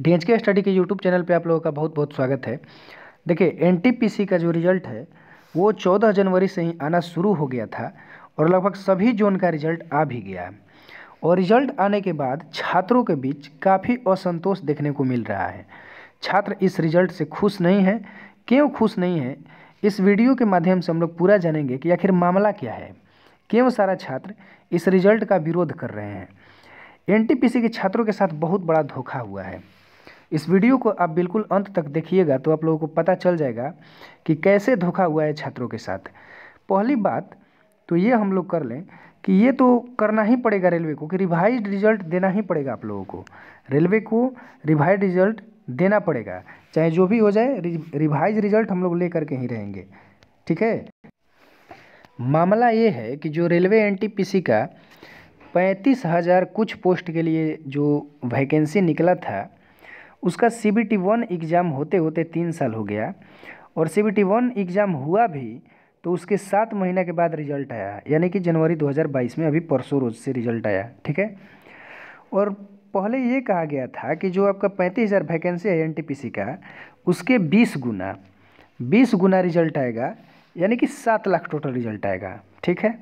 D H K study के YouTube channel पे आप लोगों का बहुत बहुत स्वागत है देखिए एन का जो रिज़ल्ट है वो चौदह जनवरी से ही आना शुरू हो गया था और लगभग सभी जोन का रिज़ल्ट आ भी गया है और रिज़ल्ट आने के बाद छात्रों के बीच काफ़ी असंतोष देखने को मिल रहा है छात्र इस रिज़ल्ट से खुश नहीं है क्यों खुश नहीं है इस वीडियो के माध्यम से हम लोग पूरा जानेंगे कि आखिर मामला क्या है क्यों सारा छात्र इस रिज़ल्ट का विरोध कर रहे हैं एनटीपीसी के छात्रों के साथ बहुत बड़ा धोखा हुआ है इस वीडियो को आप बिल्कुल अंत तक देखिएगा तो आप लोगों को पता चल जाएगा कि कैसे धोखा हुआ है छात्रों के साथ पहली बात तो ये हम लोग कर लें कि ये तो करना ही पड़ेगा रेलवे को कि रिवाइज रिजल्ट देना ही पड़ेगा आप लोगों को रेलवे को रिवाइज रिजल्ट देना पड़ेगा चाहे जो भी हो जाए रिवाइज रिजल्ट हम लोग ले करके ही रहेंगे ठीक है मामला ये है कि जो रेलवे एनटीपीसी का पैंतीस हज़ार कुछ पोस्ट के लिए जो वैकेंसी निकला था उसका C B T one exam होते होते तीन साल हो गया और C B T one exam हुआ भी तो उसके सात महीना के बाद रिजल्ट आया यानी कि जनवरी 2022 में अभी परसों रोज से रिजल्ट आया ठीक है और पहले ये कहा गया था कि जो आपका पैंतीस हज़ार वैकेंसी है एन का उसके बीस गुना बीस गुना रिजल्ट आएगा यानी कि सात लाख टोटल रिजल्ट आएगा ठीक है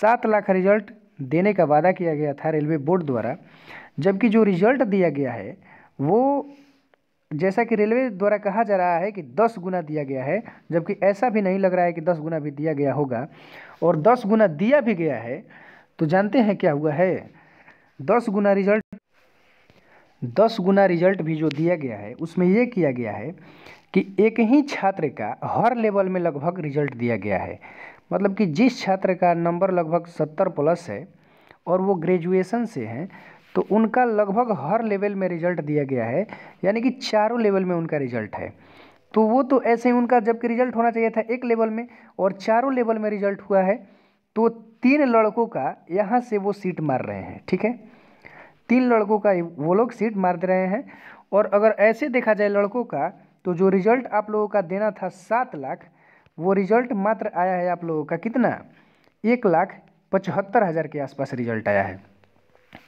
सात लाख रिजल्ट देने का वादा किया गया था रेलवे बोर्ड द्वारा जबकि जो रिजल्ट दिया गया है वो जैसा कि रेलवे द्वारा कहा जा रहा है कि दस गुना दिया गया है जबकि ऐसा भी नहीं लग रहा है कि दस गुना भी दिया गया होगा और दस गुना दिया भी गया है तो जानते हैं क्या हुआ है दस गुना रिजल्ट दस गुना रिजल्ट भी जो दिया गया है उसमें यह किया गया है कि एक ही छात्र का हर लेवल में लगभग रिजल्ट दिया गया है मतलब कि जिस छात्र का नंबर लगभग सत्तर प्लस है और वो ग्रेजुएशन से हैं तो उनका लगभग हर लेवल में रिजल्ट दिया गया है यानी कि चारों लेवल में उनका रिजल्ट है तो वो तो ऐसे ही उनका जबकि रिजल्ट होना चाहिए था एक लेवल में और चारों लेवल में रिजल्ट हुआ है तो तीन लड़कों का यहाँ से वो सीट मार रहे हैं ठीक है तीन लड़कों का वो लोग सीट मार दे रहे हैं और अगर ऐसे देखा जाए लड़कों का तो जो रिजल्ट आप लोगों का देना था सात लाख वो रिजल्ट मात्र आया है आप लोगों का कितना एक लाख पचहत्तर हज़ार के आसपास रिजल्ट आया है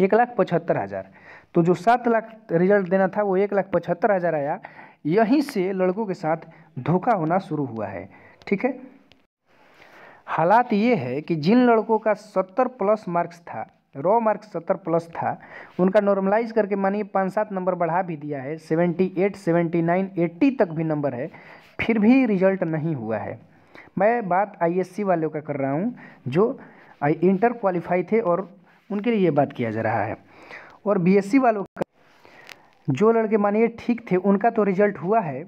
एक लाख पचहत्तर हज़ार तो जो सात लाख रिजल्ट देना था वो एक लाख पचहत्तर हज़ार आया यहीं से लड़कों के साथ धोखा होना शुरू हुआ है ठीक है हालात ये है कि जिन लड़कों का सत्तर प्लस मार्क्स था रॉ मार्क्स सत्तर प्लस था उनका नॉर्मलाइज करके मानिए पाँच सात नंबर बढ़ा भी दिया है seventy eight seventy nine eighty तक भी नंबर है फिर भी रिजल्ट नहीं हुआ है मैं बात आईएससी वालों का कर रहा हूँ जो इंटर क्वालिफाई थे और उनके लिए ये बात किया जा रहा है और बीएससी वालों का जो लड़के मानिए ठीक थे उनका तो रिजल्ट हुआ है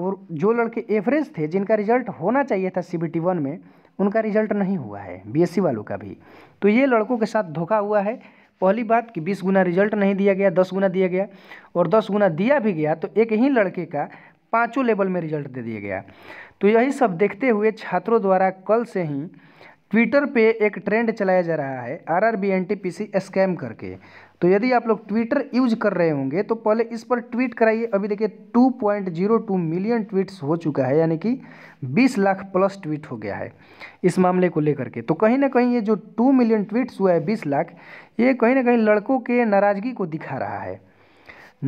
और जो लड़के एवरेज थे जिनका रिजल्ट होना चाहिए था सी बी वन में उनका रिजल्ट नहीं हुआ है बीएससी वालों का भी तो ये लड़कों के साथ धोखा हुआ है पहली बात कि बीस गुना रिजल्ट नहीं दिया गया दस गुना दिया गया और दस गुना दिया भी गया तो एक ही लड़के का पाँचों लेवल में रिजल्ट दे दिया गया तो यही सब देखते हुए छात्रों द्वारा कल से ही ट्विटर पे एक ट्रेंड चलाया जा रहा है R R B N T P C scam करके तो यदि आप लोग ट्विटर यूज कर रहे होंगे तो पहले इस पर ट्वीट कराइए अभी देखिए 2.02 मिलियन ट्वीट्स हो चुका है यानी कि 20 लाख प्लस ट्वीट हो गया है इस मामले को लेकर के तो कहीं ना कहीं ये जो 2 मिलियन ट्वीट्स हुआ है 20 लाख ये कहीं ना कहीं लड़कों के नाराज़गी को दिखा रहा है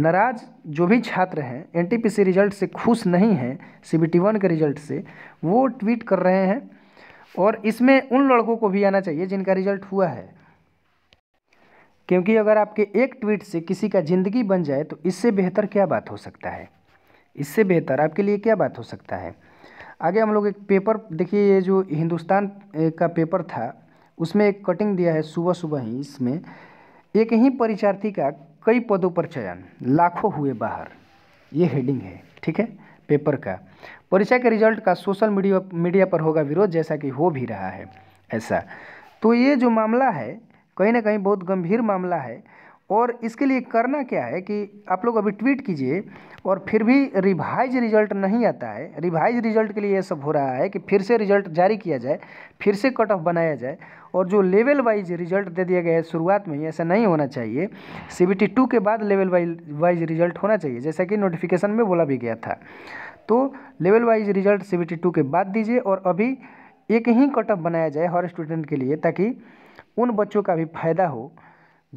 नाराज जो भी छात्र हैं एन रिजल्ट से खुश नहीं हैं सी वन के रिजल्ट से वो ट्वीट कर रहे हैं और इसमें उन लड़कों को भी आना चाहिए जिनका रिजल्ट हुआ है क्योंकि अगर आपके एक ट्वीट से किसी का ज़िंदगी बन जाए तो इससे बेहतर क्या बात हो सकता है इससे बेहतर आपके लिए क्या बात हो सकता है आगे हम लोग एक पेपर देखिए ये जो हिंदुस्तान का पेपर था उसमें एक कटिंग दिया है सुबह सुबह ही इसमें एक ही परीक्षार्थी का कई पदों पर चयन लाखों हुए बाहर ये हेडिंग है ठीक है पेपर का परीक्षा के रिजल्ट का सोशल मीडिया मीडिया पर होगा विरोध जैसा कि हो भी रहा है ऐसा तो ये जो मामला है कहीं ना कहीं बहुत गंभीर मामला है और इसके लिए करना क्या है कि आप लोग अभी ट्वीट कीजिए और फिर भी रिवाइज रिजल्ट नहीं आता है रिवाइज रिजल्ट के लिए यह सब हो रहा है कि फिर से रिजल्ट जारी किया जाए फिर से कट ऑफ बनाया जाए और जो लेवल वाइज रिजल्ट दे दिया गया है शुरुआत में ही ऐसा नहीं होना चाहिए सी बी टी टू के बाद लेवल वाइज रिजल्ट होना चाहिए जैसा कि नोटिफिकेशन में बोला भी गया था तो level wise result C B T two के बाद दीजिए और अभी एक ही कट ऑफ बनाया जाए हर स्टूडेंट के लिए ताकि उन बच्चों का भी फायदा हो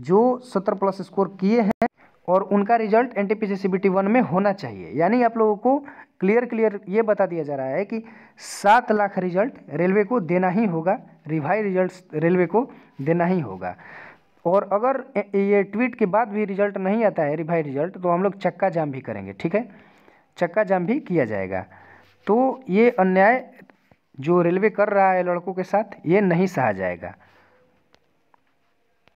जो सत्तर प्लस स्कोर किए हैं और उनका रिजल्ट एन टी वन में होना चाहिए यानी आप लोगों को क्लियर क्लियर ये बता दिया जा रहा है कि सात लाख रिजल्ट रेलवे को देना ही होगा रिवाइज रिजल्ट रेलवे को देना ही होगा और अगर ये ट्वीट के बाद भी रिजल्ट नहीं आता है रिवाइज रिजल्ट तो हम लोग चक्का जाम भी करेंगे ठीक है चक्का जाम भी किया जाएगा तो ये अन्याय जो रेलवे कर रहा है लड़कों के साथ ये नहीं सहा जाएगा